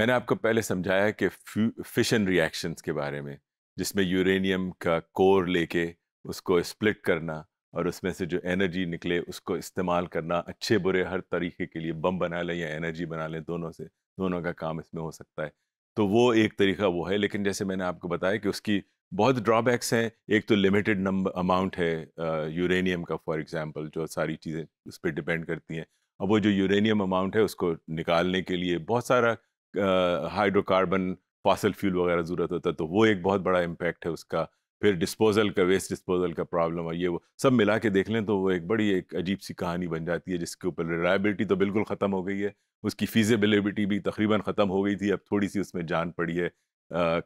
मैंने आपको पहले समझाया कि फिशन रिएक्शंस के बारे में जिसमें यूरेनियम का कोर लेके उसको स्प्लिट करना और उसमें से जो एनर्जी निकले उसको इस्तेमाल करना अच्छे बुरे हर तरीके के लिए बम बना लें या एनर्जी बना लें दोनों से दोनों का काम इसमें हो सकता है तो वो एक तरीका वो है लेकिन जैसे मैंने आपको बताया कि उसकी बहुत ड्रॉबैक्स हैं एक तो लिमिटेड नंबर अमाउंट है यूरेनियम का फॉर एग्जांपल जो सारी चीज़ें उस पर डिपेंड करती हैं अब वो जो यूरेनियम अमाउंट है उसको निकालने के लिए बहुत सारा हाइड्रोकार्बन फासल फ्यूल वगैरह ज़रूरत होता है तो वो एक बहुत बड़ा इम्पैक्ट है उसका फिर डिस्पोजल का वेस्ट डिस्पोजल का प्रॉब्लम और ये वो सब मिला के देख लें तो वो एक बड़ी एक अजीब सी कहानी बन जाती है जिसके ऊपर रिलायबिलिटी तो बिल्कुल ख़त्म हो गई है उसकी फीजेबिलिटी भी तकरीबन ख़त्म हो गई थी अब थोड़ी सी उसमें जान पड़ी है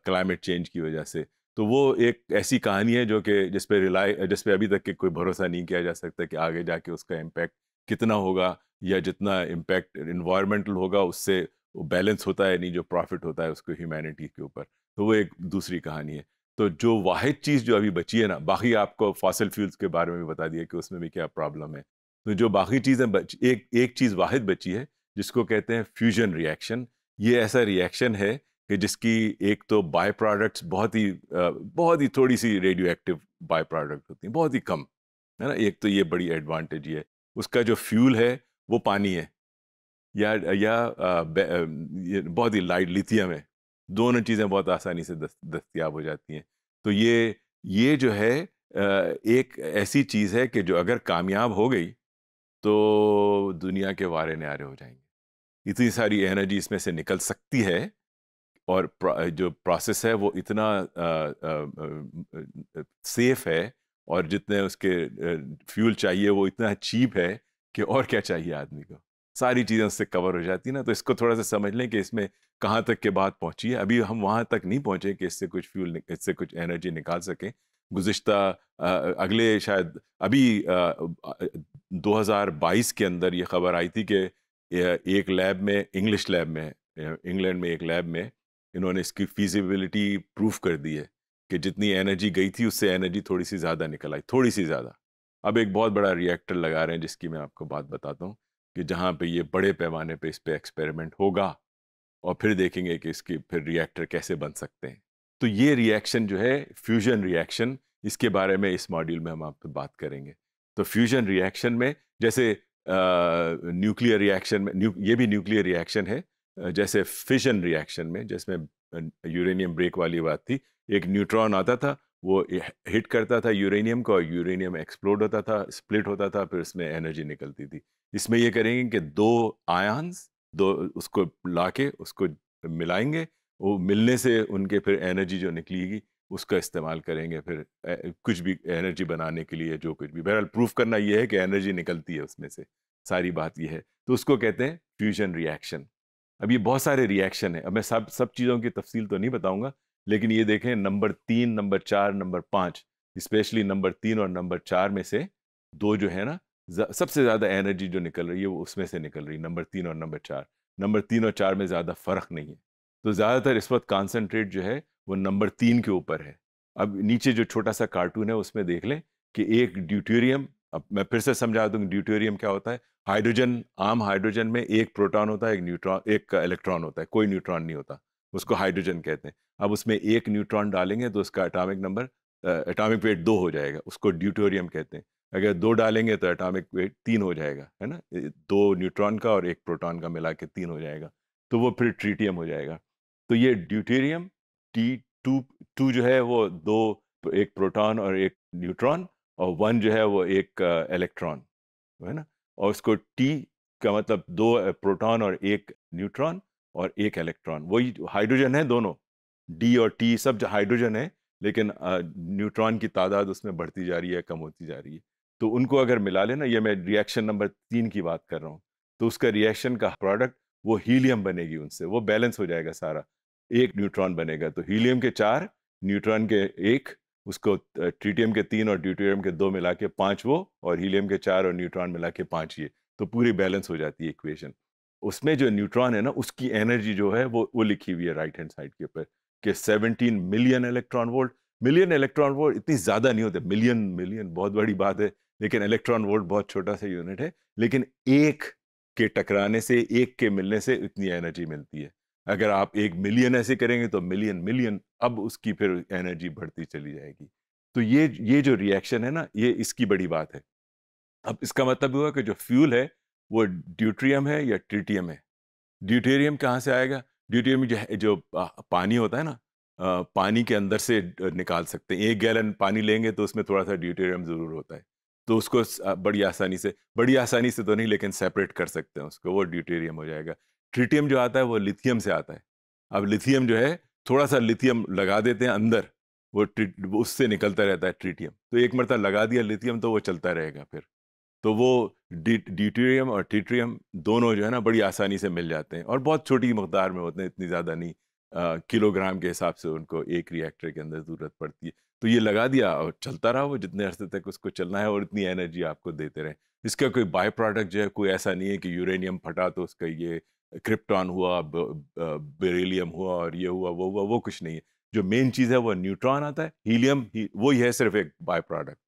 क्लाइमेट चेंज की वजह से तो वो एक ऐसी कहानी है जो कि जिस पे रिलाई जिस अभी तक के कोई भरोसा नहीं किया जा सकता कि आगे जाके उसका इम्पैक्ट कितना होगा या जितना इम्पैक्ट इन्वायरमेंटल होगा उससे वो बैलेंस होता है नहीं जो प्रॉफिट होता है उसको ह्यूमैनिटी के ऊपर तो वो एक दूसरी कहानी है तो जो वाद चीज़ जो अभी बची है ना बाकी आपको फॉसल फ्यूल्स के बारे में भी बता दिया कि उसमें भी क्या प्रॉब्लम है तो जो बाकी चीज़ें बच एक एक चीज़ वाद बची है जिसको कहते हैं फ्यूजन रिएक्शन ये ऐसा रिएक्शन है कि जिसकी एक तो बाय प्रोडक्ट्स बहुत ही बहुत ही थोड़ी सी रेडियो एक्टिव बाय प्रोडक्ट होती हैं बहुत ही कम है ना एक तो ये बड़ी एडवांटेज है उसका जो फ्यूल है वो पानी है या या बहुत ही लाइट लिथियम है दोनों चीज़ें बहुत आसानी से दस, दस्तियाब हो जाती हैं तो ये ये जो है एक ऐसी चीज़ है कि जो अगर कामयाब हो गई तो दुनिया के वारे नारे हो जाएंगे इतनी सारी एनर्जी इसमें से निकल सकती है और जो प्रोसेस है वो इतना आ, आ, आ, सेफ है और जितने उसके फ्यूल चाहिए वो इतना चीप है कि और क्या चाहिए आदमी को सारी चीज़ें उससे कवर हो जाती ना तो इसको थोड़ा सा समझ लें कि इसमें कहाँ तक के बात पहुँची है अभी हम वहाँ तक नहीं पहुँचे कि इससे कुछ फ्यूल इससे कुछ एनर्जी निकाल सकें गुज्त अगले शायद अभी हज़ार बाईस के अंदर ये खबर आई थी कि एक लैब में इंग्लिश लैब में इंग्लैंड में एक लैब में इन्होंने इसकी फिजिबिलिटी प्रूफ कर दी है कि जितनी एनर्जी गई थी उससे एनर्जी थोड़ी सी ज़्यादा निकल आई थोड़ी सी ज़्यादा अब एक बहुत बड़ा रिएक्टर लगा रहे हैं जिसकी मैं आपको बात बताता हूँ कि जहाँ पे ये बड़े पैमाने पे इस पर एक्सपेरिमेंट होगा और फिर देखेंगे कि इसके फिर रिएक्टर कैसे बन सकते हैं तो ये रिएक्शन जो है फ्यूजन रिएक्शन इसके बारे में इस मॉड्यूल में हम आपसे बात करेंगे तो फ्यूजन रिएक्शन में जैसे न्यूक्लियर रिएक्शन में न्यू ये भी न्यूक्लियर रिएक्शन है जैसे फिजन रिएक्शन में जिसमें यूरेनियम ब्रेक वाली बात थी एक न्यूट्रॉन आता था वो हिट करता था यूरेनियम को और यूरेनियम एक्सप्लोड होता था स्प्लिट होता था फिर उसमें एनर्जी निकलती थी इसमें ये करेंगे कि दो आयांस दो उसको ला के उसको मिलाएंगे वो मिलने से उनके फिर एनर्जी जो निकलेगी उसका इस्तेमाल करेंगे फिर कुछ भी एनर्जी बनाने के लिए जो कुछ भी बहरहाल प्रूफ करना ये है कि एनर्जी निकलती है उसमें से सारी बात यह है तो उसको कहते हैं फ्यूजन रिएक्शन अब ये बहुत सारे रिएक्शन है अब मैं सब सब चीज़ों की तफसील तो नहीं बताऊंगा लेकिन ये देखें नंबर तीन नंबर चार नंबर पाँच स्पेशली नंबर तीन और नंबर चार में से दो जो है ना सबसे ज़्यादा एनर्जी जो निकल रही है वो उसमें से निकल रही है नंबर तीन और नंबर चार नंबर तीन और चार में ज़्यादा फ़र्क नहीं है तो ज़्यादातर इस वक्त कॉन्सेंट्रेट जो है वो नंबर तीन के ऊपर है अब नीचे जो छोटा सा कार्टून है उसमें देख लें कि एक ड्यूटेरियम अब मैं फिर से समझा दूँ ड्यूटेरियम क्या होता है हाइड्रोजन आम हाइड्रोजन में एक प्रोटॉन होता है एक न्यूट्रॉन एक इलेक्ट्रॉन होता है कोई न्यूट्रॉन नहीं होता उसको हाइड्रोजन कहते हैं अब उसमें एक न्यूट्रॉन डालेंगे तो उसका एटॉमिक नंबर एटॉमिक वेट दो हो जाएगा उसको ड्यूटोरियम कहते हैं अगर दो डालेंगे तो एटॉमिक वेट तीन हो जाएगा है ना दो न्यूट्रॉन का और एक प्रोटॉन का मिला के तीन हो जाएगा तो वो फिर ट्रीटियम हो जाएगा तो ये ड्यूटेरियम टी टू टू जो है वो दो एक प्रोटॉन और एक न्यूट्रॉन और वन जो है वो एक इलेक्ट्रॉन है ना और उसको टी का मतलब दो प्रोटॉन और एक न्यूट्रॉन और एक इलेक्ट्रॉन वही हाइड्रोजन है दोनों डी और टी सब जो हाइड्रोजन है लेकिन न्यूट्रॉन की तादाद उसमें बढ़ती जा रही है कम होती जा रही है तो उनको अगर मिला लेना ये मैं रिएक्शन नंबर तीन की बात कर रहा हूँ तो उसका रिएक्शन का प्रोडक्ट वो हीलियम बनेगी उनसे वो बैलेंस हो जाएगा सारा एक न्यूट्रॉन बनेगा तो हीलियम के चार न्यूट्रॉन के एक उसको ट्रीटियम के तीन और ड्यूटेरियम के दो मिला के पाँच वो और हीलियम के चार और न्यूट्रॉन मिला के पाँच ये तो पूरी बैलेंस हो जाती है इक्वेशन उसमें जो न्यूट्रॉन है ना उसकी एनर्जी जो है वो वो लिखी हुई है राइट हैंड साइड के ऊपर कि 17 million electron volt million electron volt इतनी ज़्यादा नहीं होते मिलियन मिलियन बहुत बड़ी बात है लेकिन इलेक्ट्रॉन वोल्ट बहुत छोटा सा यूनिट है लेकिन एक के टकराने से एक के मिलने से इतनी एनर्जी मिलती है अगर आप एक मिलियन ऐसे करेंगे तो मिलियन मिलियन अब उसकी फिर एनर्जी बढ़ती चली जाएगी तो ये ये जो रिएक्शन है ना ये इसकी बड़ी बात है अब इसका मतलब हुआ कि जो फ्यूल है वो ड्यूट्रियम है या ट्रिटियम है ड्यूटेरियम कहाँ से आएगा ड्यूटी में जो है जो पानी होता है ना पानी के अंदर से निकाल सकते हैं एक गैलन पानी लेंगे तो उसमें थोड़ा सा ड्यूटेरियम ज़रूर होता है तो उसको बड़ी आसानी से बड़ी आसानी से तो नहीं लेकिन सेपरेट कर सकते हैं उसको वो ड्यूटेरियम हो जाएगा ट्रिटियम जो आता है वो लिथियम से आता है अब लिथियम जो है थोड़ा सा लिथियम लगा देते हैं अंदर वो ट्रिट उससे निकलता रहता है ट्रिटियम तो एक मरता लगा दिया लिथियम तो वो चलता रहेगा फिर तो वो ड्यूटेरियम और टीट्रियम दोनों जो है ना बड़ी आसानी से मिल जाते हैं और बहुत छोटी मकदार में होते हैं इतनी ज़्यादा नहीं किलोग्राम के हिसाब से उनको एक रिएक्टर के अंदर ज़रूरत पड़ती है तो ये लगा दिया और चलता रहा वो जितने अरसे तक उसको चलना है और इतनी एनर्जी आपको देते रहे इसका कोई बाय प्रोडक्ट जो है कोई ऐसा नहीं है कि यूरेनियम फटा तो उसका ये क्रिप्टॉन हुआ बेरेलीम हुआ और ये हुआ वो हुआ वो कुछ नहीं है जो मेन चीज़ है वो न्यूट्रॉन आता है हीलियम ही, वो ही है सिर्फ एक बाय प्रोडक्ट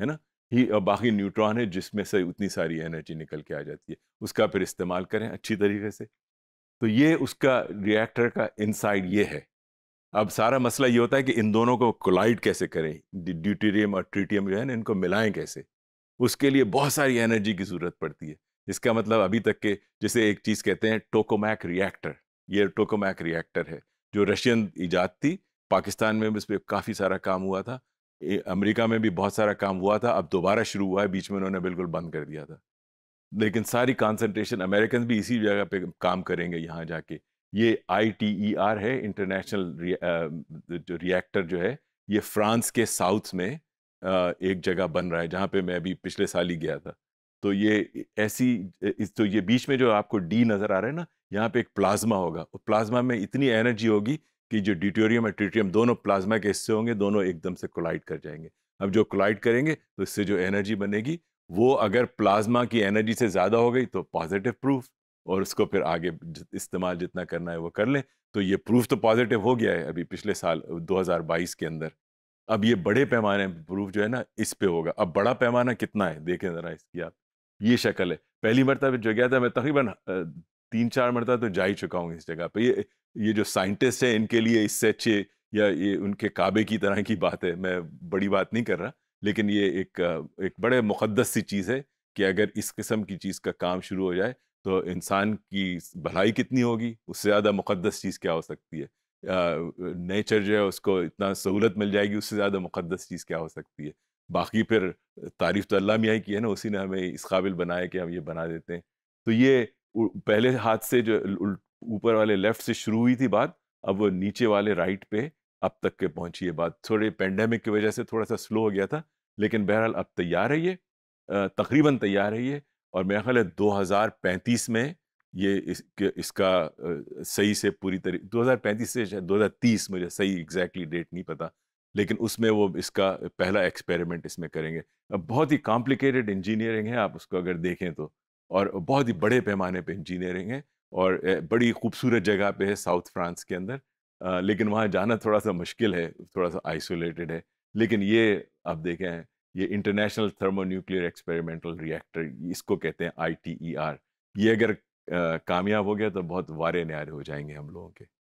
है ना ही बाकी न्यूट्रॉन है जिसमें से उतनी सारी एनर्जी निकल के आ जाती है उसका फिर इस्तेमाल करें अच्छी तरीके से तो ये उसका रिएक्टर का इनसाइड ये है अब सारा मसला ये होता है कि इन दोनों को कोलाइड कैसे करें ड्यूटेरियम और ट्रीटियम जो है ना इनको मिलाएं कैसे उसके लिए बहुत सारी एनर्जी की ज़रूरत पड़ती है इसका मतलब अभी तक के जैसे एक चीज़ कहते हैं टोकोमैक रिएक्टर ये टोकोमैक रिएक्टर है जो रशियन ईजाद थी पाकिस्तान में भी इस पर काफ़ी सारा काम हुआ था अमेरिका में भी बहुत सारा काम हुआ था अब दोबारा शुरू हुआ है बीच में उन्होंने बिल्कुल बंद कर दिया था लेकिन सारी कॉन्सेंट्रेशन अमेरिकन भी इसी जगह पे काम करेंगे यहाँ जाके ये आई टी ई आर है इंटरनेशनल जो रिएक्टर जो है ये फ्रांस के साउथ में एक जगह बन रहा है जहाँ पे मैं अभी पिछले साल ही गया था तो ये ऐसी इस तो ये बीच में जो आपको डी नज़र आ रहा है ना यहाँ पे एक प्लाज्मा होगा प्लाज्मा में इतनी एनर्जी होगी कि जो ड्यूटोरियम और ट्रिटियम दोनों प्लाज्मा के हिस्से होंगे दोनों एकदम से कोलाइड कर जाएंगे अब जो कोलाइड करेंगे तो इससे जो एनर्जी बनेगी वो अगर प्लाज्मा की एनर्जी से ज़्यादा हो गई तो पॉजिटिव प्रूफ और उसको फिर आगे इस्तेमाल जितना करना है वो कर लें तो ये प्रूफ तो पॉजिटिव हो गया है अभी पिछले साल 2022 के अंदर अब ये बड़े पैमाने प्रूफ जो है ना इस पे होगा अब बड़ा पैमाना कितना है देखें ज़रा इसकी आप ये शक्ल है पहली मरतब जो गया था मैं तकरीबन तीन चार मरता तो जा ही चुका हूँ इस जगह पे ये ये जो साइंटिस्ट है इनके लिए इससे अच्छे या ये उनके काबे की तरह की बात है मैं बड़ी बात नहीं कर रहा लेकिन ये एक एक बड़े मुकदस सी चीज़ है कि अगर इस किस्म की चीज़ का काम शुरू हो जाए तो इंसान की भलाई कितनी होगी उससे ज़्यादा मुकदस चीज़ क्या हो सकती है नेचर जो है उसको इतना सहूलत मिल जाएगी उससे ज़्यादा मुकदस चीज़ क्या हो सकती है बाकी फिर तारीफ़ तो अल्लाह मियाँ की है ना उसी ने हमें इस काबिल बनाया कि हम ये बना देते हैं तो ये पहले हाथ से जो ऊपर वाले लेफ्ट से शुरू हुई थी बात अब वो नीचे वाले राइट पे अब तक के पहुंची है बात थोड़े पेंडेमिक की वजह से थोड़ा सा स्लो हो गया था लेकिन बहरहाल अब तैयार है ये तकरीबन तैयार है ये और मेरा ख्याल है दो में ये इस, इसका सही से पूरी तरीके दो से शायद 2030 मुझे सही एग्जैक्टली डेट नहीं पता लेकिन उसमें वो इसका पहला एक्सपेरिमेंट इसमें करेंगे अब बहुत ही कॉम्प्लिकेटेड इंजीनियरिंग है आप उसको अगर देखें तो और बहुत ही बड़े पैमाने पे इंजीनियरिंग है और बड़ी खूबसूरत जगह पे है साउथ फ्रांस के अंदर लेकिन वहाँ जाना थोड़ा सा मुश्किल है थोड़ा सा आइसोलेटेड है लेकिन ये आप देखें ये international thermonuclear experimental reactor इसको कहते हैं आई ये अगर कामयाब हो गया तो बहुत वारे न्यारे हो जाएंगे हम लोगों के